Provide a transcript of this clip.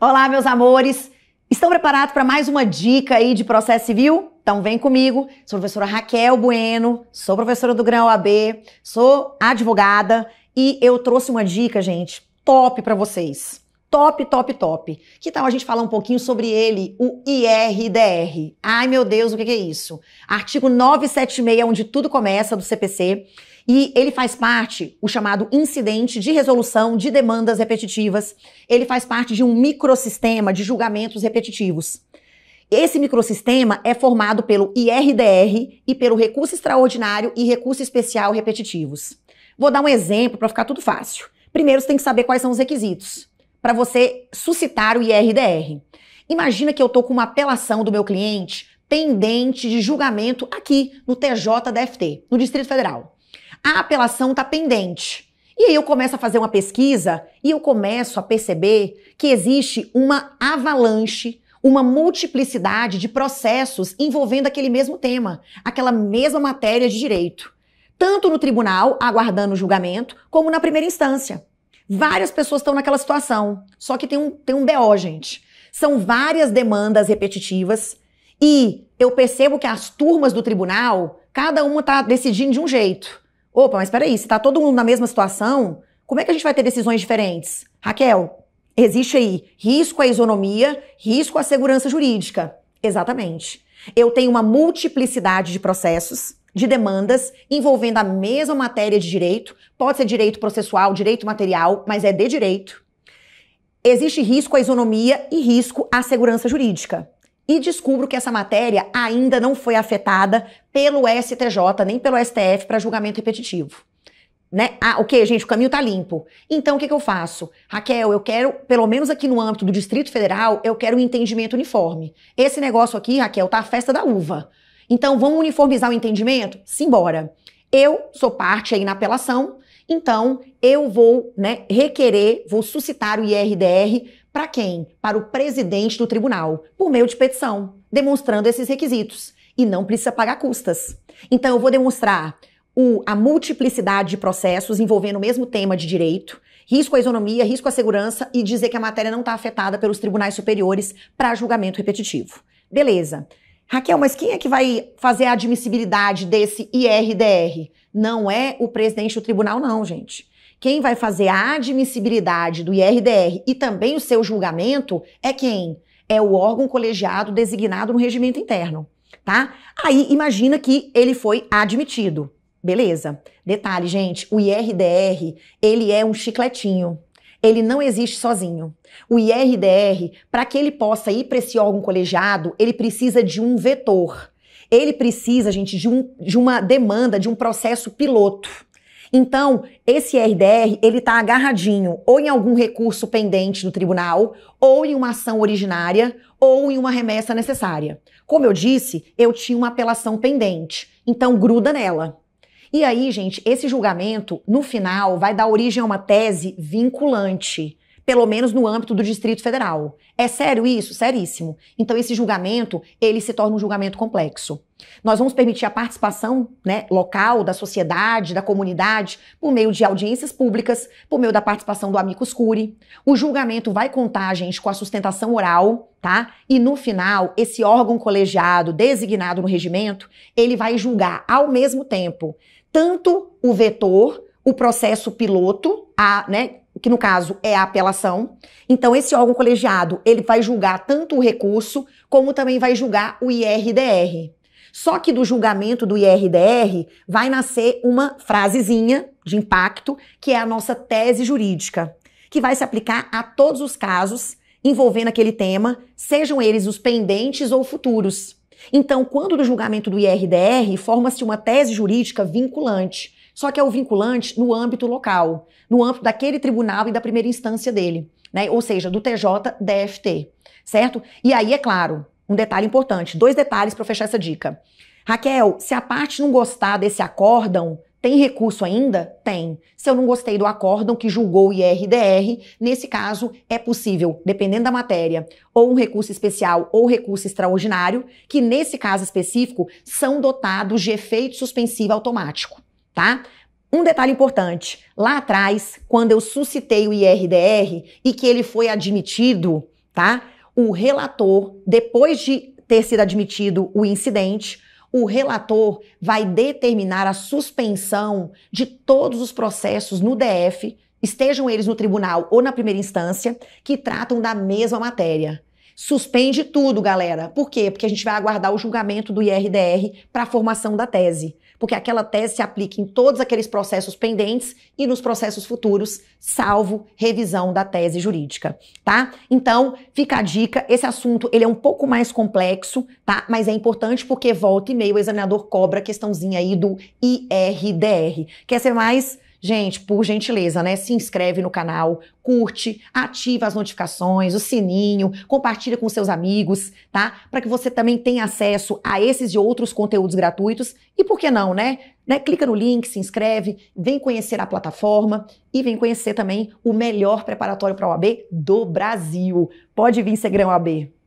Olá, meus amores! Estão preparados para mais uma dica aí de processo civil? Então vem comigo, sou professora Raquel Bueno, sou professora do Grão AB, sou advogada e eu trouxe uma dica, gente, top para vocês. Top, top, top. Que tal a gente falar um pouquinho sobre ele, o IRDR? Ai, meu Deus, o que é isso? Artigo 976, onde tudo começa do CPC. E ele faz parte, o chamado incidente de resolução de demandas repetitivas. Ele faz parte de um microsistema de julgamentos repetitivos. Esse microsistema é formado pelo IRDR e pelo recurso extraordinário e recurso especial repetitivos. Vou dar um exemplo para ficar tudo fácil. Primeiro, você tem que saber quais são os requisitos para você suscitar o IRDR. Imagina que eu estou com uma apelação do meu cliente pendente de julgamento aqui no TJ da FT, no Distrito Federal a apelação está pendente. E aí eu começo a fazer uma pesquisa e eu começo a perceber que existe uma avalanche, uma multiplicidade de processos envolvendo aquele mesmo tema, aquela mesma matéria de direito. Tanto no tribunal, aguardando o julgamento, como na primeira instância. Várias pessoas estão naquela situação, só que tem um, tem um BO, gente. São várias demandas repetitivas e eu percebo que as turmas do tribunal, cada uma está decidindo de um jeito. Opa, mas peraí, se está todo mundo na mesma situação, como é que a gente vai ter decisões diferentes? Raquel, existe aí risco à isonomia, risco à segurança jurídica. Exatamente. Eu tenho uma multiplicidade de processos, de demandas envolvendo a mesma matéria de direito, pode ser direito processual, direito material, mas é de direito. Existe risco à isonomia e risco à segurança jurídica e descubro que essa matéria ainda não foi afetada pelo STJ nem pelo STF para julgamento repetitivo. Né? Ah, ok, gente, o caminho tá limpo. Então, o que, que eu faço? Raquel, eu quero, pelo menos aqui no âmbito do Distrito Federal, eu quero um entendimento uniforme. Esse negócio aqui, Raquel, tá a festa da uva. Então, vamos uniformizar o entendimento? Simbora. Eu sou parte aí na apelação, então eu vou né, requerer, vou suscitar o IRDR para quem? Para o presidente do tribunal, por meio de petição, demonstrando esses requisitos. E não precisa pagar custas. Então, eu vou demonstrar o, a multiplicidade de processos envolvendo o mesmo tema de direito, risco à isonomia, risco à segurança e dizer que a matéria não está afetada pelos tribunais superiores para julgamento repetitivo. Beleza. Raquel, mas quem é que vai fazer a admissibilidade desse IRDR? Não é o presidente do tribunal, não, gente. Quem vai fazer a admissibilidade do IRDR e também o seu julgamento é quem? É o órgão colegiado designado no regimento interno, tá? Aí imagina que ele foi admitido. Beleza. Detalhe, gente, o IRDR, ele é um chicletinho. Ele não existe sozinho. O IRDR, para que ele possa ir para esse órgão colegiado, ele precisa de um vetor. Ele precisa, gente, de, um, de uma demanda, de um processo piloto. Então, esse RDR, ele está agarradinho ou em algum recurso pendente do tribunal, ou em uma ação originária, ou em uma remessa necessária. Como eu disse, eu tinha uma apelação pendente, então gruda nela. E aí, gente, esse julgamento, no final, vai dar origem a uma tese vinculante pelo menos no âmbito do Distrito Federal. É sério isso? Seríssimo. Então esse julgamento, ele se torna um julgamento complexo. Nós vamos permitir a participação né, local da sociedade, da comunidade, por meio de audiências públicas, por meio da participação do amicus curi. O julgamento vai contar, gente, com a sustentação oral, tá? E no final, esse órgão colegiado designado no regimento, ele vai julgar ao mesmo tempo tanto o vetor, o processo piloto, a, né, que no caso é a apelação. Então esse órgão colegiado, ele vai julgar tanto o recurso como também vai julgar o IRDR. Só que do julgamento do IRDR vai nascer uma frasezinha de impacto, que é a nossa tese jurídica, que vai se aplicar a todos os casos envolvendo aquele tema, sejam eles os pendentes ou futuros. Então, quando do julgamento do IRDR, forma-se uma tese jurídica vinculante, só que é o vinculante no âmbito local, no âmbito daquele tribunal e da primeira instância dele, né? Ou seja, do TJ DFT, certo? E aí, é claro, um detalhe importante, dois detalhes para fechar essa dica. Raquel, se a parte não gostar desse acórdão, tem recurso ainda? Tem. Se eu não gostei do acórdão que julgou o IRDR, nesse caso é possível, dependendo da matéria, ou um recurso especial ou recurso extraordinário, que nesse caso específico são dotados de efeito suspensivo automático, tá? Um detalhe importante, lá atrás, quando eu suscitei o IRDR e que ele foi admitido, tá? O relator, depois de ter sido admitido o incidente, o relator vai determinar a suspensão de todos os processos no DF, estejam eles no tribunal ou na primeira instância, que tratam da mesma matéria. Suspende tudo, galera. Por quê? Porque a gente vai aguardar o julgamento do IRDR para a formação da tese. Porque aquela tese se aplica em todos aqueles processos pendentes e nos processos futuros, salvo revisão da tese jurídica, tá? Então, fica a dica, esse assunto, ele é um pouco mais complexo, tá? Mas é importante porque volta e meio o examinador cobra a questãozinha aí do IRDR. Quer ser mais Gente, por gentileza, né? Se inscreve no canal, curte, ativa as notificações, o sininho, compartilha com seus amigos, tá? Para que você também tenha acesso a esses e outros conteúdos gratuitos. E por que não, né? né? Clica no link, se inscreve, vem conhecer a plataforma e vem conhecer também o melhor preparatório para o AB do Brasil. Pode vir, Segrão AB.